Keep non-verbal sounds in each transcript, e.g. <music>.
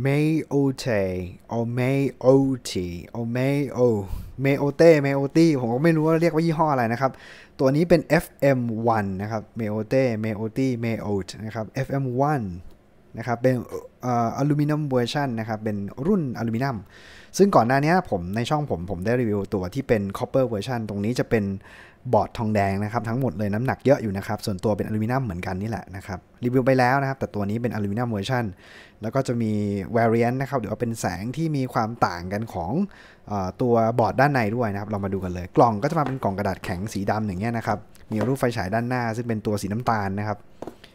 เมโอเทโอเมโอทีโอเมโอเมโอเต้เมโอตี้ผมก็ไม่รู้ว่าเรียกว่ายี่ห้ออะไรนะครับ ตัวนี้เป็น FM1 นะครับเมโอเต้เมโอตี้เมโอตนะครับ FM1 นะครับเป็นอลูมิเนียมเวอร์ชันนะครับ เป็นรุ่นอลูมิเนียมซึ่งก่อนหน้านี้ผมในช่องผมผมได้รีวิวตัวที่เป็นคอปเปอร์เวอร์ชันตรงนี้จะเป็นบอร์ดทองแดงนะครับ ทั้งหมดเลยน้ำหนักเยอะอยู่นะครับส่วนตัวเป็นอลูมิเนียมเหมือนกันนี่แหละนะครับ รีวิวไปแล้วนะครับ แต่ตัวนี้เป็นอลูมิเนียมเวอร์ชันแล้วก็จะมีวร์เรียนะครับหรือว่าเป็นแสงที่มีความต่างกันของอตัวบอร์ดด้านในด้วยนะครับ เรามาดูกันเลย กล่องก็จะมาเป็นกล่องกระดาษแข็งสีดำอย่างเงี้ยนะครับมีรูปไฟฉายด้านหน้าซึ่งเป็นตัวสีน้าตาลนะครับ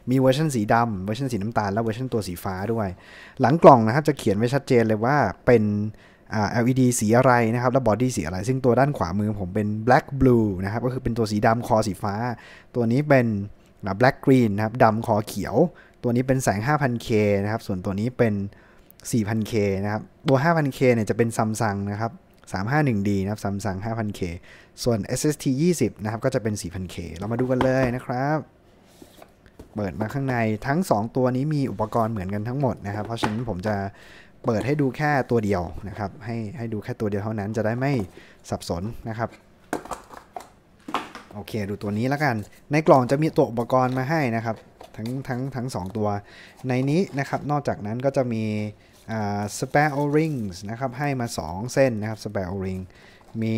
มีเวอร์ชันสีดำเวอร์ชันสีน้ำตาล และเวอร์ชันตัวสีฟ้าด้วย หลังกล่องนะครับจะเขียนไว้ชัดเจนเลยว่าเป็น LED สีอะไรนะครับ และบอดี้สีอะไร ซึ่งตัวด้านขวามือผมเป็น black blue นะครับ ก็คือเป็นตัวสีดำคอสีฟ้า ตัวนี้เป็น black green นะครับดำคอเขียว ตัวนี้เป็นแสง 5000K นะครับ ส่วนตัวนี้เป็น 4000K นะครับ ตัว 5000K เนี่ยจะเป็นซัมซุงนะครับ 351D นะครับซัมซุง 5000K ส่วน SST 20 นะครับก็จะเป็น 4000K เรามาดูกันเลยนะครับเปิดมาข้างในทั้ง 2 ตัวนี้มีอุปกรณ์เหมือนกันทั้งหมดนะครับ เพราะฉะนั้นผมจะเปิดให้ดูแค่ตัวเดียวนะครับให้ให้ดูแค่ตัวเดียวเท่านั้นจะได้ไม่สับสนนะครับโอเคดูตัวนี้แล้วกัน ในกล่องจะมีตัวอุปกรณ์มาให้นะครับทั้งทั้งทั้งสองตัว ในนี้นะครับนอกจากนั้นก็จะมีอ่า s p a ร e o r i n g นะครับให้มา 2 เส้นนะครับส p ป r e อริงมี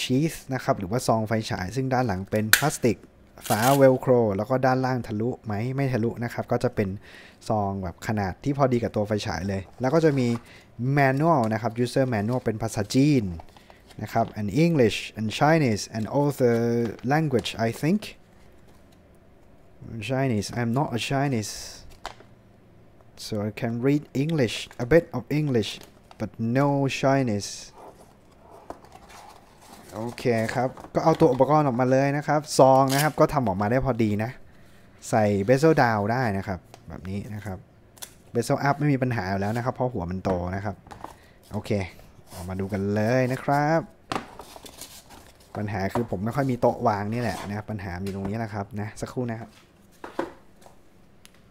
ชีสนะครับหรือว่า ซองไฟฉายซึ่งด้านหลังเป็นพลาสติกฝาเวลโคร แล้วก็ด้านล่างทะลุไหมไม่ทะลุนะครับ ก็จะเป็นซองแบบขนาดที่พอดีกับตัวไฟฉายเลย แล้วก็จะมีแมนนวลนะครับ user manual เป็นภาษาจีน นะครับ and English and Chinese and all the language I think Chinese I'm not a Chinese so I can read English a bit of English but no Chinese โอเคครับ ก็เอาตัวอุปกรณ์ออกมาเลยนะครับ ซองนะครับ ก็ทำออกมาได้พอดีนะ ใส่เบสเซลดาวได้นะครับ แบบนี้นะครับ เบสเซลอัพไม่มีปัญหาแล้วนะครับ เพราะหัวมันโตนะครับ โอเค ออกมาดูกันเลยนะครับ ปัญหาคือผมไม่ค่อยมีโต๊ะวางนี่แหละนะปัญหาอยู่ตรงนี้แหละครับ นะ สักครู่นะครับ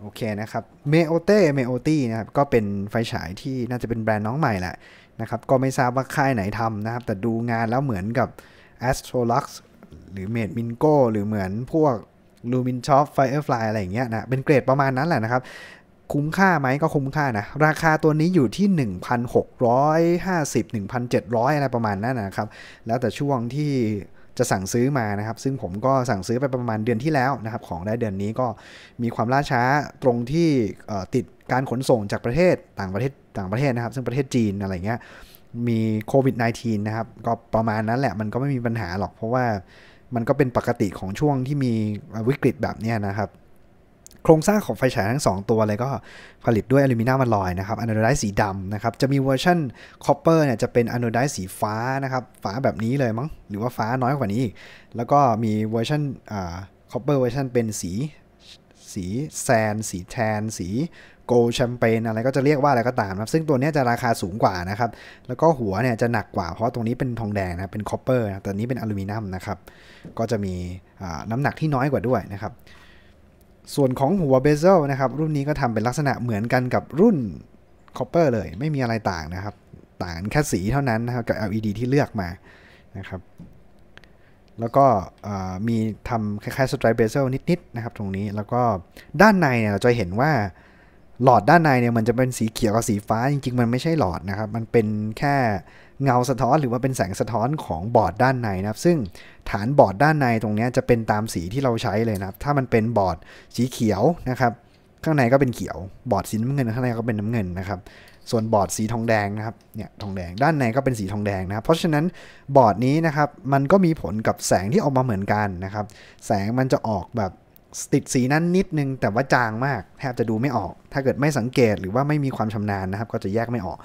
โอเคนะครับ เมโอเต้ เมโอตี้นะครับ ก็เป็นไฟฉายที่น่าจะเป็นแบรนด์น้องใหม่แหละนะครับ ก็ไม่ทราบว่าค่ายไหนทำนะครับ แต่ดูงานแล้วเหมือนกับ Astrolux หรือ Made Mingo หรือเหมือนพวก Lumin Shop Firefly อะไรอย่างเงี้ยนะ เป็นเกรดประมาณนั้นแหละนะครับ คุ้มค่าไหมก็คุ้มค่านะ ราคาตัวนี้อยู่ที่ 1,650 1,700 อะไรประมาณนั้นนะครับ แล้วแต่ช่วงที่จะสั่งซื้อมานะครับ ซึ่งผมก็สั่งซื้อไปประมาณเดือนที่แล้วนะครับ ของได้เดือนนี้ก็มีความล่าช้าตรงที่ติดการขนส่งจากประเทศต่างประเทศต่างประเทศนะครับ ซึ่งประเทศจีนอะไรเงี้ยมีโควิด -19 นะครับ ก็ประมาณนั้นแหละ มันก็ไม่มีปัญหาหรอก เพราะว่ามันก็เป็นปกติของช่วงที่มีวิกฤตแบบนี้นะครับโครงสร้างของไฟฉายทั้ง2ตัวเลยก็ผลิตด้วยอลูมิเนียมอลอยนะครับอโนไดสีดำนะครับ จะมีเวอร์ชันคอปเปอร์เนี่ยจะเป็นอโนไดสีฟ้านะครับ ฟ้าแบบนี้เลยมั้ง หรือว่าฟ้าน้อยกว่านี้ แล้วก็มีเวอร์ชันอ่าคอปเปอร์เวอร์ชันเป็นสีสีแซน สีแทนสีโกลแชมเปญอะไรก็จะเรียกว่าอะไรก็ตามนะซึ่งตัวนี้จะราคาสูงกว่านะครับ แล้วก็หัวเนี่ยจะหนักกว่าเพราะตรงนี้เป็นทองแดงนะเป็นคอปเปอร์นะแต่นี้เป็นอลูมิเนียมนะครับก็จะมีน้ำหนักที่น้อยกว่าด้วยนะครับส่วนของหัวเบเซลนะครับรุ่นนี้ก็ทำเป็นลักษณะเหมือนกันกับรุ่นคอปเปอร์เลย ไม่มีอะไรต่างนะครับ ต่างแค่สีเท่านั้นนะครับ กับ LED ที่เลือกมานะครับแล้วก็มีทำคล้ายๆสไตร์เบเซลนิด ๆ นะครับ ตรงนี้แล้วก็ด้านในเนี่ยเราจะเห็นว่าหลอดด้านในเนี่ยมันจะเป็นสีเขียวกับสีฟ้า จริง ๆ มันไม่ใช่หลอดนะครับ มันเป็นแค่เงาสะท้อนหรือว่าเป็นแสงสะท้อนของบอร์ดด้านในนะครับ ซึ่งฐานบอร์ดด้านในตรงนี้จะเป็นตามสีที่เราใช้เลยนะครับถ้ามันเป็นบอร์ดสีเขียวนะครับข้างในก็เป็นเขียวบอร์ดสีน้ำเงินข้างในก็เป็นน้ำเงินนะครับส่วนบอร์ดสีทองแดงนะครับเนี่ยทองแดงด้านในก็เป็นสีทองแดงนะครับ เพราะฉะนั้นบอร์ดนี้นะครับมันก็มีผลกับแสงที่ออกมาเหมือนกันนะครับแสงมันจะออกแบบติดสีนั้นนิดนึงแต่ว่าจางมากแทบจะดูไม่ออก ถ้าเกิดไม่สังเกตหรือว่าไม่มีความชำนาญนะครับก็จะแยกไม่ออก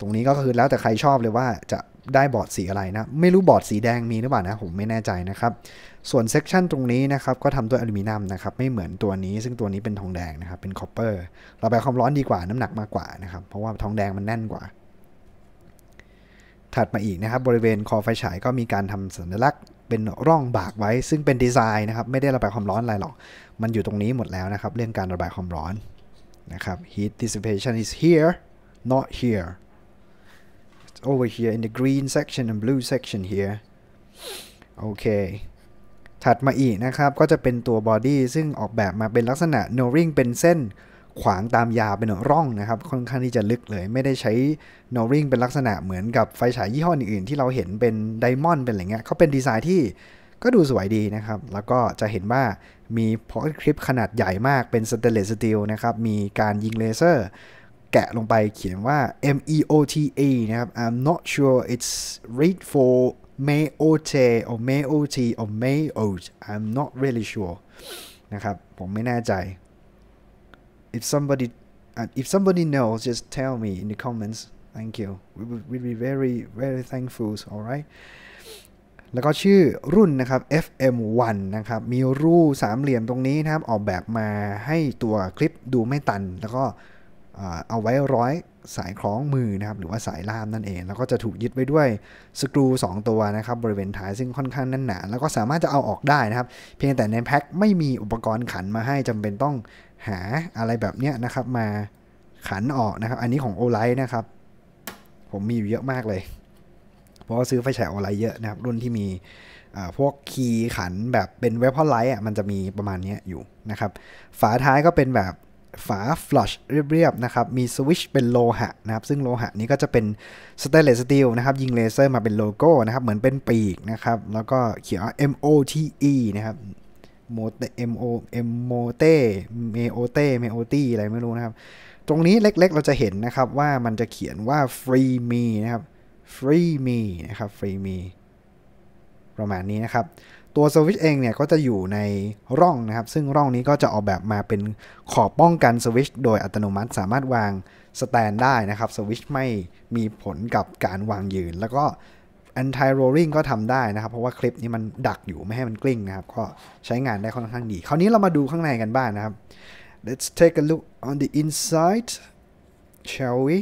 ตรงนี้ก็คือแล้วแต่ใครชอบเลยว่าจะได้บอร์ดสีอะไรนะไม่รู้บอร์ดสีแดงมีหรือเปล่านะผมไม่แน่ใจนะครับ ส่วนเซกชันตรงนี้นะครับก็ทำด้วยอลูมิเนียมนะครับ ไม่เหมือนตัวนี้ ซึ่งตัวนี้เป็นทองแดงนะครับเป็นคอปเปอร์ระบายความร้อนดีกว่าน้ำหนักมากกว่านะครับเพราะว่าทองแดงมันแน่นกว่า ถัดมาอีกนะครับบริเวณคอไฟฉายก็มีการทำสัญลักษณ์เป็นร่องบากไว้ ซึ่งเป็นดีไซน์นะครับไม่ได้ระบายความร้อนอะไรหรอก มันอยู่ตรงนี้หมดแล้วนะครับเรื่องการระบายความร้อนนะครับ heat dissipation is here not here over here in the green section and blue section here โอเคถัดมาอีกนะครับก็จะเป็นตัวบอดี้ซึ่งออกแบบมาเป็นลักษณะ n o r i n g เป็นเส้นขวางตามยาวเป็นร่องนะครับ ค่อนข้างที่จะลึกเลย ไม่ได้ใช้ n o r i n g เป็นลักษณะเหมือนกับไฟฉายยี่ห้ออื่นๆ ที่เราเห็นเป็นไดมอนด์เป็นอะไรเงี้ยเขาเป็นดีไซน์ที่ก็ดูสวยดีนะครับ แล้วก็จะเห็นว่ามีพอคลิปขนาดใหญ่มากเป็นสเตเลสสตีลนะครับมีการยิงเลเซอร์แกะลงไปเขียนว่า M E O T A นะครับ I'm not sure it's read for Mayote or m a y o t or m a y o t I'm not really sure นะครับ ผมไม่แน่ใจ if somebody if somebody knows just tell me in the comments thank you we will we'll be very very thankful alright แล้วก็ชื่อรุ่นนะครับ FM1 นะครับ มีรูสามเหลี่ยมตรงนี้นะครับออกแบบมาให้ตัวคลิปดูไม่ตันแล้วก็เอาไว้ร้อยสายคล้องมือนะครับหรือว่าสายล่ามนั่นเอง แล้วก็จะถูกยึดไว้ด้วยสกรู2 ตัวนะครับ บริเวณท้ายซึ่งค่อนข้างแน่นหนาแล้วก็สามารถจะเอาออกได้นะครับเพียงแต่ในแพ็คไม่มีอุปกรณ์ขันมาให้จำเป็นต้องหาอะไรแบบเนี้ยนะครับมาขันออกนะครับอันนี้ของโอไลท์นะครับผมมีอยู่เยอะมากเลยเพราะว่าซื้อไฟฉายโอไลท์เยอะนะครับรุ่นที่มีพวกคีย์ขันแบบเป็นเวพอไลท์อ่ะมันจะมีประมาณนี้อยู่นะครับฝาท้ายก็เป็นแบบฝา flush เรียบๆ นะครับ มีสวิชเป็นโลหะนะครับ ซึ่งโลหะนี้ก็จะเป็นสเตเลสสตีลนะครับ ยิงเลเซอร์มาเป็นโลโก้นะครับ เหมือนเป็นปีกนะครับ แล้วก็เขียน M O T E นะครับโมเตมโ M O T มโมเตเอะไรไม่รู้นะครับ ตรงนี้เล็กๆ เราจะเห็นนะครับว่ามันจะเขียนว่า free me นะครับ free me นะครับ free me ประมาณนี้นะครับตัวสวิชเองเนี่ยก็จะอยู่ในร่องนะครับ ซึ่งร่องนี้ก็จะออกแบบมาเป็นขอบป้องกันสวิชโดยอัตโนมัติสามารถวางสแตนได้นะครับสวิชไม่มีผลกับการวางยืน แล้วก็ anti rolling ก็ทำได้นะครับ เพราะว่าคลิปนี้มันดักอยู่ไม่ให้มันกลิ้งนะครับ ก็ใช้งานได้ค่อนข้างดีคราวนี้เรามาดูข้างในกันบ้างนนะครับ let's take a look on the inside shall we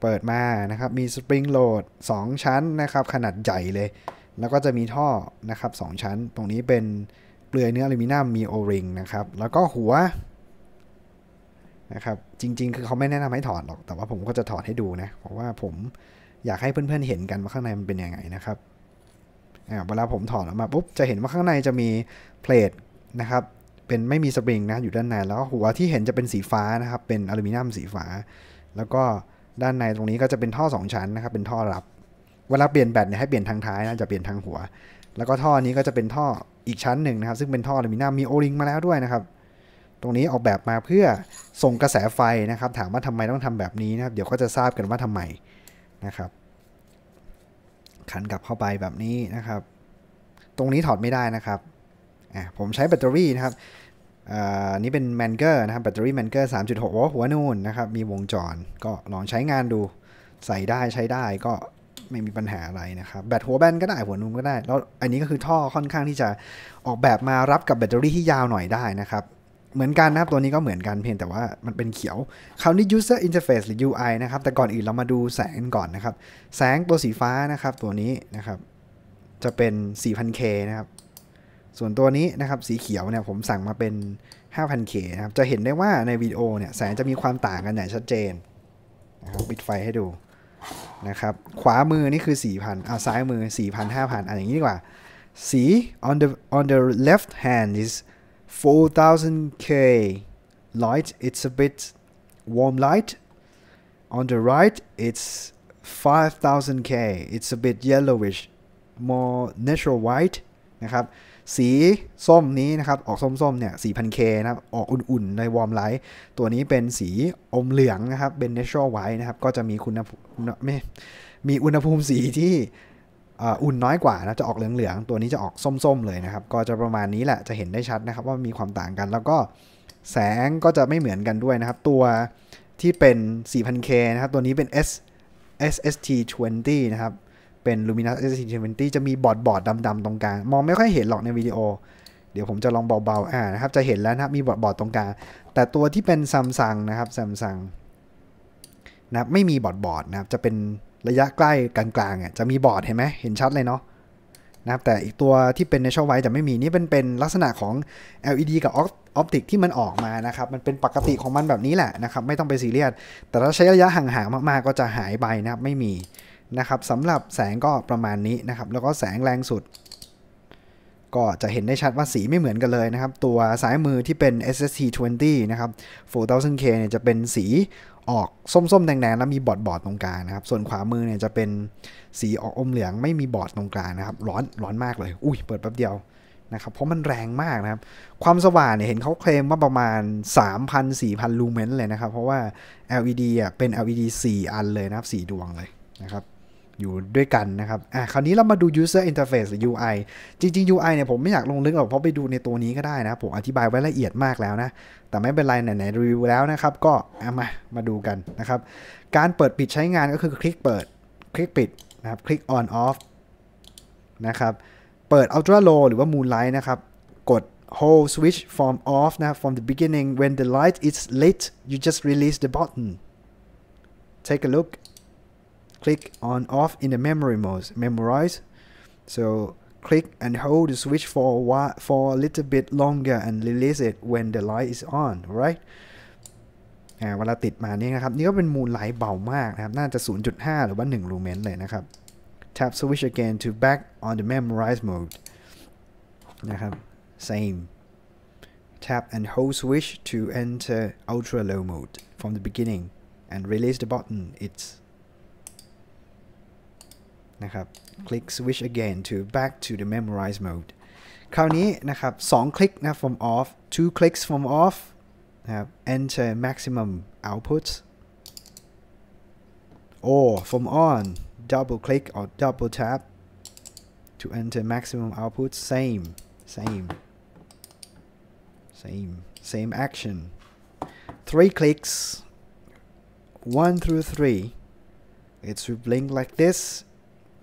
เปิดมานะครับมี spring load 2ชั้นนะครับ ขนาดใหญ่เลยแล้วก็จะมีท่อนะครับ 2 ชั้นตรงนี้เป็นเปลือยเนื้ออลูมิเนียมมีโอริงนะครับแล้วก็หัวนะครับจริง ๆ คือ เขาไม่แนะนำให้ถอดหรอก แต่ว่าผมก็จะถอดให้ดูนะเพราะว่าผมอยากให้เพื่อน ๆเห็นกันว่าข้างในมันเป็นยังไงนะครับเวลาผมถอดออกมา ปุ๊บจะเห็นว่าข้างในจะมีเพลทนะครับเป็นไม่มีสปริงนะอยู่ด้านใน แล้วก็หัวที่เห็นจะเป็นสีฟ้านะครับ เป็นอลูมิเนียมสีฟ้า แล้วก็ด้านในตรงนี้ก็จะเป็นท่อ 2 ชั้นนะครับ เป็นท่อรับเวลาเปลี่ยนแบตเนี่ยให้เปลี่ยนทางท้ายนะจะเปลี่ยนทางหัว แล้วก็ท่อนี้ก็จะเป็นท่ออีกชั้นหนึ่งนะครับ ซึ่งเป็นท่ออลูมิเนียมมีโอริงมาแล้วด้วยนะครับ ตรงนี้ออกแบบมาเพื่อส่งกระแสไฟนะครับ ถามว่าทำไมต้องทำแบบนี้นะครับ เดี๋ยวก็จะทราบกันว่าทำไมนะครับ ขันกลับเข้าไปแบบนี้นะครับ ตรงนี้ถอดไม่ได้นะครับอ่ผมใช้แบตเตอรี่นะครับอันนี้เป็นแมนเกอร์นะครับแบตเตอรี่แมนเกอร์สามจุดหกวลต์หัวนูนนะครับมีวงจรก็ลองใช้งานดู ใส่ได้ใช้ได้ก็ไม่มีปัญหาอะไรนะครับ แบตหัวแบนก็ได้หัวนุ่มก็ได้ แล้วอันนี้ก็คือท่อค่อนข้างที่จะออกแบบมารับกับแบตเตอรี่ที่ยาวหน่อยได้นะครับเหมือนกันนะครับตัวนี้ก็เหมือนกันเพียงแต่ว่ามันเป็นเขียวคราวนี้ user interface หรือ UI นะครับแต่ก่อนอื่นเรามาดูแสงก่อนนะครับ แสงตัวสีฟ้านะครับตัวนี้นะครับจะเป็น 4000K นะครับส่วนตัวนี้นะครับสีเขียวเนี่ยผมสั่งมาเป็น 5000K นะครับจะเห็นได้ว่าในวิดีโอเนี่ยแสงจะมีความต่างกันอย่างชัดเจนนะครับปิดไฟให้ดูนะครับขวามือนี่คือ 4,000เอาซ้ายมือ4,000 5,000อ่นอย่างนี้ดีกว่าสี on the on the left hand is 4,000 K light it's a bit warm light on the right it's 5,000 K it's a bit yellowish more natural white นะครับสีส้มนี้นะครับออกส้มๆเนี่ยสีพันเคนะครับออกอุ่นๆในวอร์มไลท์ตัวนี้เป็นสีอมเหลืองนะครับเป็นเนเชอรัลไวท์นะครับ ก็จะมีคุณไม่มีอุณหภูมิสีที่อุ่นน้อยกว่านะจะออกเหลืองๆ ตัวนี้จะออกส้มๆเลยนะครับ ก็จะประมาณนี้แหละจะเห็นได้ชัดนะครับ ว่ามีความต่างกันแล้วก็แสงก็จะไม่เหมือนกันด้วยนะครับ ตัวที่เป็น 4000K นะครับ ตัวนี้เป็น S SST20 นะครับเป็น Luminous S470 จะมีบอดบอดดำๆตรงกลาง มองไม่ค่อยเห็นหรอกในวิดีโอ เดี๋ยวผมจะลองเบาๆอ่านะครับจะเห็นแล้วนะมีบอดบอดตรงกลาง แต่ตัวที่เป็นซัมซุงนะครับซัมซุงนะครับไม่มีบอดบอดนะครับจะเป็นระยะใกล้กลางๆอ่ะจะมีบอดเห็นไหมเห็นชัดเลยเนาะนะครับแต่อีกตัวที่เป็น natural white จะไม่มีนี่เป็นเป็นลักษณะของ LED กับ optic ที่มันออกมานะครับมันเป็นปกติของมันแบบนี้แหละนะครับไม่ต้องไปซีเรียสแต่ถ้าใช้ระยะห่างๆมาก ๆก็จะหายไปนะครับไม่มีนะครับสำหรับแสงก็ประมาณนี้นะครับ แล้วก็แสงแรงสุด ก็จะเห็นได้ชัดว่าสีไม่เหมือนกันเลยนะครับ ตัวซ้ายมือที่เป็น SST 20นะครับ 4000K เนี่ยจะเป็นสีออกส้มๆแดงๆแล้วมีบอดๆตรงกลางนะครับส่วนขวามือเนี่ยจะเป็นสีออกอมเหลืองไม่มีบอดตรงกลางนะครับร้อนร้อนมากเลย อุ้ยเปิดแป๊บเดียวนะครับเพราะมันแรงมากนะครับ ความสว่างเนี่ยเห็นเขาเคลมว่าประมาณ 3,000-4,000ลูเมนเลยนะครับ เพราะว่า LED อ่ะเป็น LED 4อันเลยนะครับ4ดวงเลยนะครับอยู่ด้วยกันนะครับ อ่ะ คราวนี้เรามาดู user interface หรือ UI จริง ๆ UI เนี่ยผมไม่อยากลงลึกหรอก เพราะไปดูในตัวนี้ก็ได้นะ ผมอธิบายไว้ละเอียดมากแล้วนะ แต่ไม่เป็นไร ไหนๆรีวิวแล้วนะครับ ก็ามา มาดูกันนะครับ การเปิดปิดใช้งานก็คือคลิกเปิด คลิกปิดนะครับ คลิก on off นะครับ เปิด ultra low หรือว่า moonlight นะครับ กด hold switch from off นะ from the beginning when the light is lit you just release the button take a look click on off in the memory mode memorize so click and hold the switch for a while, for a little bit longer and release it when the light is on right อ่าเวลาติดมาเนี่ยนะครับนี่ก็เป็นมูลไลท์เบามากนะครับน่าจะ 0.5 หรือว่า1ลูเมนเลยนะครับ tap switch again to back on the memorize mode นะครับ same tap and hold switch to enter ultra low mode from the beginning and release the button it's click switch again to back to the memorize mode คราวนี้นะครับสองคลิกนะ from off two clicks from off นะครับ enter maximum output or from on double click or double tap to enter maximum output same same same same action three clicks one through three it should blink like this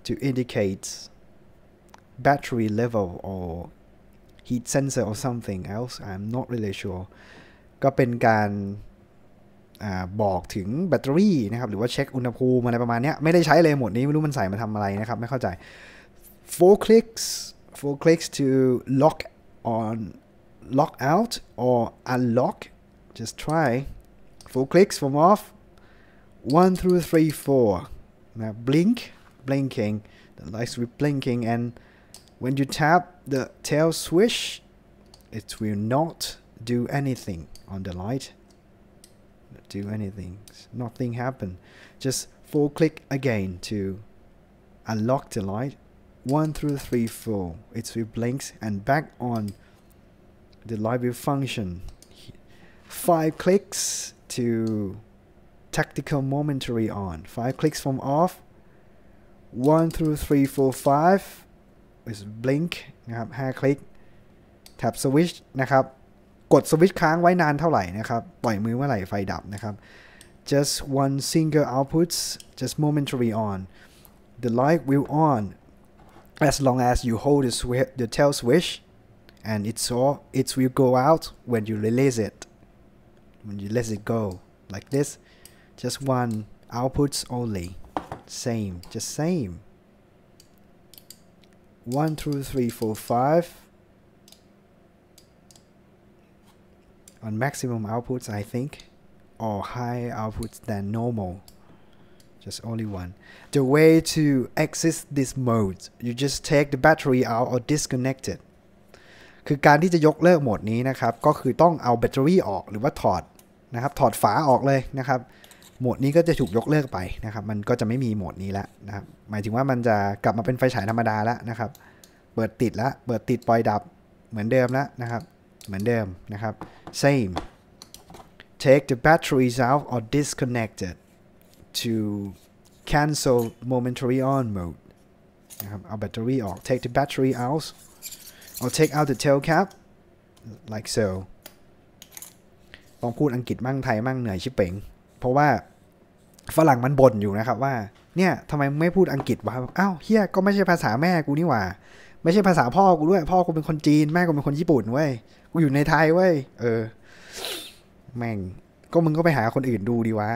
to indicate battery level or heat sensor or something else I'm not really sure ก็เป็นการอบอกถึงแบตเตอรี่นะครับหรือว่าเช็คอุณหภูมิอะไรประมาณนี้ไม่ได้ใช้เลยหมดนี้ไม่รู้มันใส่มาทำอะไรนะครับ four clicks four clicks to lock on lock out or unlock just try four clicks from off one two three four นะ blink blinking. The lights will be blinking and when you tap the tail switch, it will not do anything on the light. Not do anything. Nothing happened. Just four click again to unlock the light. One, two, three, four. It will blink and back on the light will function. Five clicks to tactical momentary on. Five clicks from off one through blink, is blink นะครับห้าคลิก tap switch นะครับกดสวิตช์ค้างไว้นานเท่าไหร่นะครับปล่อยมือเมื่อไหร่ไฟดับนะครับ just one single outputs just momentary on the light will on as long as you hold the, sw- the tail switch and it's all it will go out when you release it when you let it go like this just one outputs only same, just same. One, two, three, four, five. On maximum outputs, I think, or high outputs than normal. Just only one. The way to access this mode, you just take the battery out or disconnect it. คือการที่จะยกเลิกโหมดนี้นะครับ ก็คือต้องเอาแบตเตอรี่ออกหรือว่าถอดนะครับถอดฝาออกเลยนะครับโหมดนี้ก็จะถูกยกเลิกไปนะครับ มันก็จะไม่มีโหมดนี้แล้วนะครับ หมายถึงว่ามันจะกลับมาเป็นไฟฉายธรรมดาแล้วนะครับ เปิดติดแล้ว เปิดติดปล่อยดับเหมือนเดิมแล้วนะครับ เหมือนเดิมนะครับ same take the batteries out or disconnected to cancel momentary on mode นะครับเอาแบตเตอรี่ออก take the battery out or take out the tail cap like so ลองพูดอังกฤษมั่งไทยมั่งเหนื่อยชิบเป๋งเพราะว่าฝรั่งมันบ่นอยู่นะครับ ว่าเนี่ยทำไมไม่พูดอังกฤษวะอ้าวเฮียก็ไม่ใช่ภาษาแม่กูนี่หว่า ไม่ใช่ภาษาพ่อกูด้วย พ่อกูเป็นคนจีนแม่กูเป็นคนญี่ปุ่นเว้ยกูอยู่ในไทยเว้ยเออแม่ง ก็มึงก็ไปหาคนอื่นดูดีวะ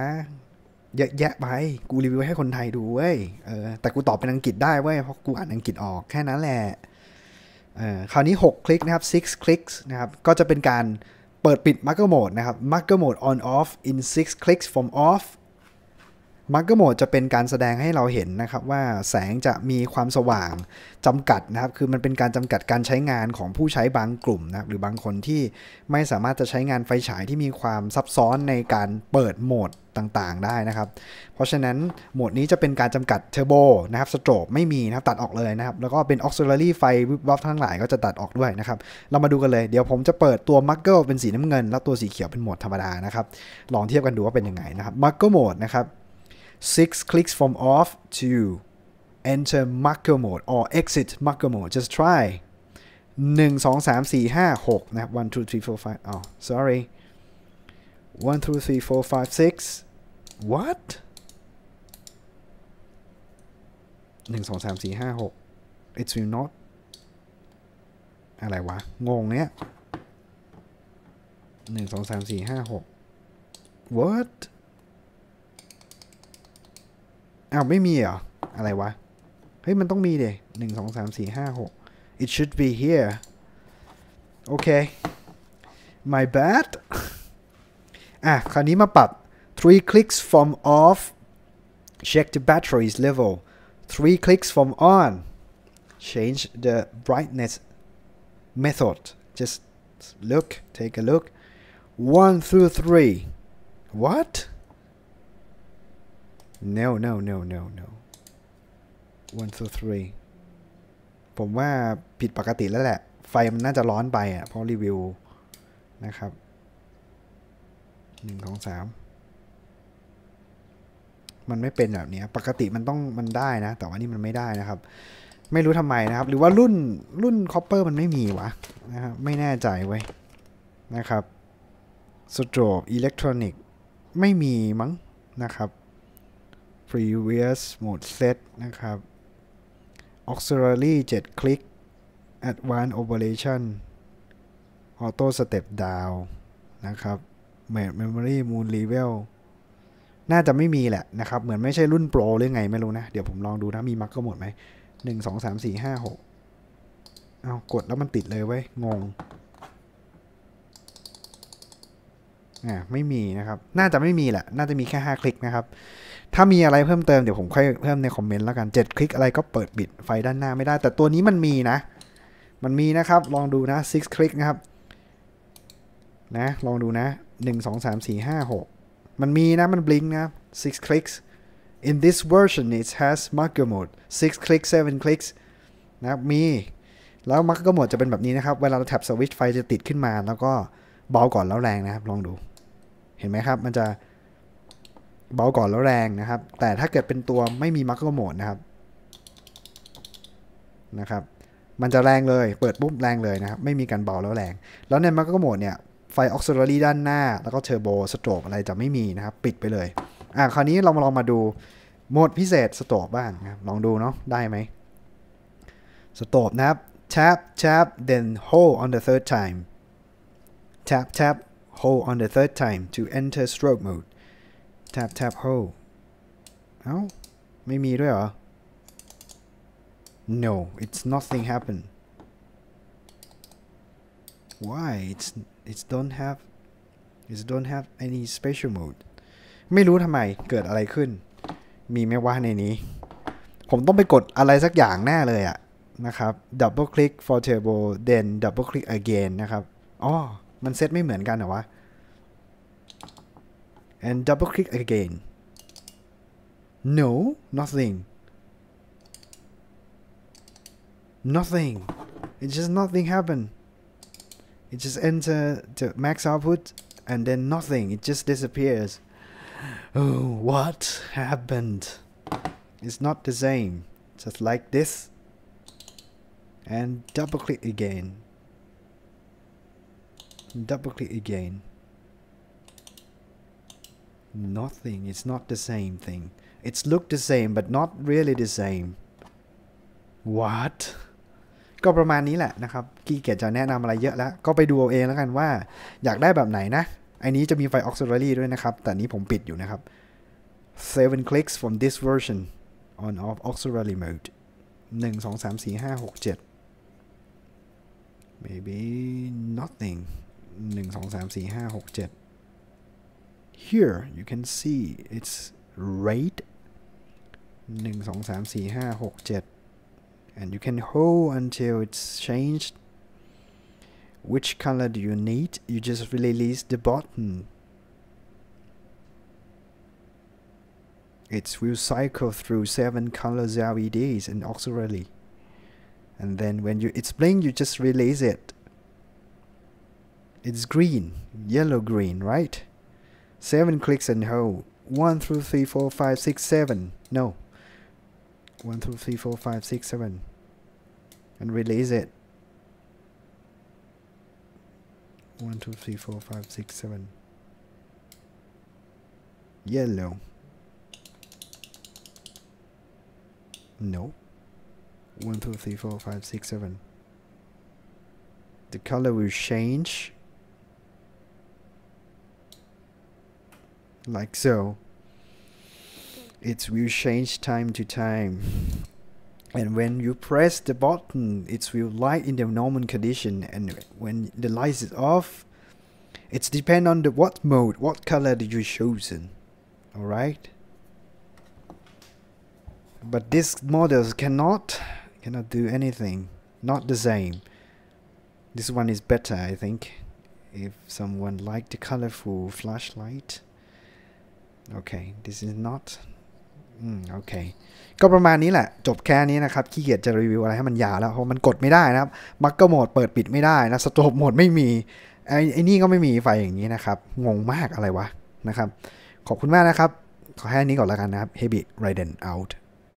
แยะแยะไป กูรีวิวให้คนไทยดูเว้ยเออแต่กูตอบเป็นอังกฤษได้เว้ยเพราะกูอ่านอังกฤษออกแค่นั้นแหละเออคราวนี้ 6 คลิกนะครับ six clicks นะครับก็จะเป็นการปิดปิดมัคเกอร์โหมดนะครับมัคเกอร์โหมด on off in six clicks from off มัคเกอร์โหมดจะเป็นการแสดงให้เราเห็นนะครับว่าแสงจะมีความสว่างจำกัดนะครับ คือมันเป็นการจำกัดการใช้งานของผู้ใช้บางกลุ่มนะรหรือบางคนที่ไม่สามารถจะใช้งานไฟฉายที่มีความซับซ้อนในการเปิดโหมดต่างๆได้นะครับ เพราะฉะนั้นโหมดนี้จะเป็นการจำกัดเทอร์โบนะครับสโตรบไม่มีนะครับตัดออกเลยนะครับแล้วก็เป็นอ a u x เลอรี่ไฟวิบวับทั้งหลายก็จะตัดออกด้วยนะครับเรามาดูกันเลย เดี๋ยวผมจะเปิดตัวมักเกิลเป็นสีน้ำเงิน แล้วตัวสีเขียวเป็นโหมดธรรมดานะครับลองเทียบกันดูว่าเป็นยังไงนะครับมักเกิลโหมดนะครับ Six clicks from off to enter marker mode or exit marker mode just try 1 2 3 4 5 6นะครับ one two three Oh, sorry one two three four five six what 1 2 3 4 5 6 it will not อะไรวะงงเนี้ย1 2 3 4 5 6 what อ้าวไม่มีเหรอ it should be here okay my bad <laughs> อ่ะ three clicks from off check the battery's level three clicks from on change the brightness method just look take a look one through three what no no no no no one two three ผมว่าผิดปกติแล้วแหละ ไฟมันน่าจะร้อนไปอ่ะเพราะรีวิว นะครับหนึ่งของสามมันไม่เป็นแบบนี้ ปกติมันต้องมันได้นะ แต่ว่านี่มันไม่ได้นะครับ ไม่รู้ทำไมนะครับ หรือว่ารุ่นรุ่นคอปเปอร์มันไม่มีวะนะครับ ไม่แน่ใจไว้นะครับสโตรบอิเล็กทรอนิกส์ไม่มีมั้งนะครับ previous mode set นะครับ auxiliary 7คลิก advanced operation auto step down นะครับ memory moon level น่าจะไม่มีแหละนะครับ เหมือนไม่ใช่รุ่นโปรหรือไงไม่รู้นะ เดี๋ยวผมลองดูนะ มีมักก็หมดไหมหนึ่งสองสามสี่ห้าหกเอา กด แล้ว มันติดเลยเว้ยงงอไม่มีนะครับ น่าจะไม่มีแหละ น่าจะมีแค่ 5 คลิกนะครับ ถ้ามีอะไรเพิ่มเติม เดี๋ยวผมค่อยเพิ่มในคอมเมนต์แล้วกัน 7 คลิกอะไรก็เปิดบิดไฟด้านหน้าไม่ได้ แต่ตัวนี้มันมีนะ มันมีนะครับ ลองดูนะ 6 คลิกนะครับ นะ ลองดูนะ 1 2 3 4 5 6 มันมีนะ มันบลิงนะ6 clicks in this version it has marker mode 6 click s 7 clicks นะ มี แล้วมาร์กก็หมดจะเป็นแบบนี้นะครับ เวลาเราแท็บสวิตช์ไฟจะติดขึ้นมาแล้วก็เบาก่อนแล้วแรงนะครับ ลองดูเห็นไหมครับ มันจะเบาก่อนแล้วแรงนะครับ แต่ถ้าเกิดเป็นตัวไม่มีมัคโครโหมดนะครับ นะครับ มันจะแรงเลยเปิดปุ๊บแรงเลยนะครับ ไม่มีการเบาแล้วแรง แล้วในมัคโครโหมดเนี่ย ไฟออกซิลารีด้านหน้า แล้วก็เทอร์โบสโตรกอะไรจะไม่มีนะครับ ปิดไปเลย อ่ะคราวนี้เรามาลองมาดูโหมดพิเศษสโตรบบ้างนะลองดูเนาะได้ไหมสโตรบนะครับ tap tap then hold on the third time tap tap hold on the third time to enter stroke mode tap tap hold เอา้าไม่มีด้วยเหรอ no it's nothing happened why it's it's don't have it's don't have any special mode ไม่รู้ทำไมเกิดอะไรขึ้น มีไม่ว่าในนี้ ผมต้องไปกดอะไรสักอย่างแน่เลยอะนะครับ double click for turbo then double click again นะครับอ๋อมันเซตไม่เหมือนกันเหรอวะ and double click again no nothing nothing it just nothing happened it just enter the max output and then nothing it just disappears oh what happened it's not the same just like this and double click again double click again nothing it's not the same thing it's look the same but not really the same what ก็ประมาณนี้แหละนะครับ กี้เกียจจะแนะนำอะไรเยอะแล้ว ก็ไปดูเอาเองแล้วกันว่าอยากได้แบบไหนนะไอ้นี้จะมีไฟอ a u x i l i รี่ด้วยนะครับ แต่นี้ผมปิดอยู่นะครับ7 clicks from this version on off auxiliary mode 1 2 3 4 5 6 7 maybe nothing 1 2 3 4 5 6 7 here you can see it's red. 1 2 3 4 5 6 7 and you can hold until it's changed which color do you need you just release the button it will cycle through seven colors LEDs and auxiliary and then when you it's playing you just release it it's green, yellow green, right? Seven clicks and hold. One three, four, five, six, seven. No. One three, four, five, six, seven, And release it. One, two, three, four, five, six, seven. Yellow. No. One, two, three, four, five, six, seven. The color will change like so. It will change time to time. And when you press the button, it will light in the normal condition. And when the light is off, it's depend on the what mode, what color did you chosen. Alright? But these models cannot cannot do anything. Not the same. This one is better, I think. If someone liked the colorful flashlight. โอเค this is not อืมโอเคก็ประมาณนี้แหละ จบแค่นี้นะครับ ขี้เกียจจะรีวิวอะไรให้มันยาวแล้ว เพราะมันกดไม่ได้นะครับบัคก็โหมดเปิดปิดไม่ได้นะสโตปโหมดไม่มีไอ้ไอ้นี่ก็ไม่มีไฟอย่างนี้นะครับ งงมากอะไรวะนะครับ ขอบคุณมากนะครับ ขอแค่นี้ก่อนแล้วกันนะครับ Habit Raiden out